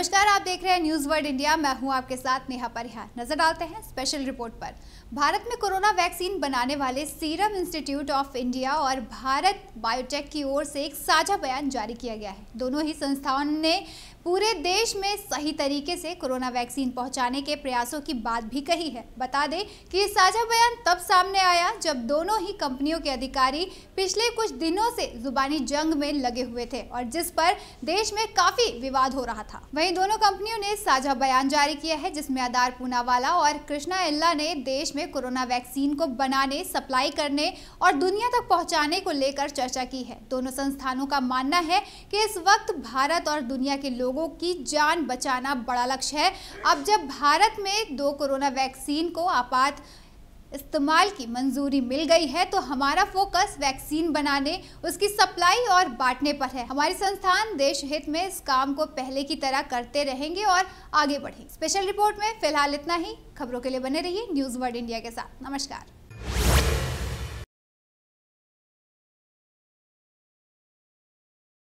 नमस्कार आप देख रहे हैं न्यूज वर्ल्ड इंडिया मैं हूं आपके साथ नेहा परिहार नजर डालते हैं स्पेशल रिपोर्ट पर भारत में कोरोना वैक्सीन बनाने वाले सीरम इंस्टीट्यूट ऑफ इंडिया और भारत बायोटेक की ओर से एक साझा बयान जारी किया गया है दोनों ही संस्थाओं ने पूरे देश में सही तरीके से कोरोना वैक्सीन पहुंचाने के प्रयासों की बात भी कही है बता दें कि ये साझा बयान तब सामने आया जब दोनों ही कंपनियों के अधिकारी पिछले कुछ दिनों से जुबानी जंग में लगे हुए थे और जिस पर देश में काफी विवाद हो रहा था वही वहीं दोनों कंपनियों ने साझा बयान जारी किया है जिसमें आदार पूनावाला और कृष्णा एल्ला ने देश में कोरोना वैक्सीन को बनाने सप्लाई करने और दुनिया तक पहुंचाने को लेकर चर्चा की है दोनों संस्थानों का मानना है कि इस वक्त भारत और दुनिया के लोगों की जान बचाना बड़ा लक्ष्य है अब जब भारत में दो कोरोना वैक्सीन को आपात इस्तेमाल की मंजूरी मिल गई है तो हमारा फोकस वैक्सीन बनाने उसकी सप्लाई और बांटने पर है हमारे संस्थान देश हित में इस काम को पहले की तरह करते रहेंगे और आगे बढ़ेंगे स्पेशल रिपोर्ट में फिलहाल इतना ही खबरों के लिए बने रहिए न्यूज़ वर्ड इंडिया के साथ नमस्कार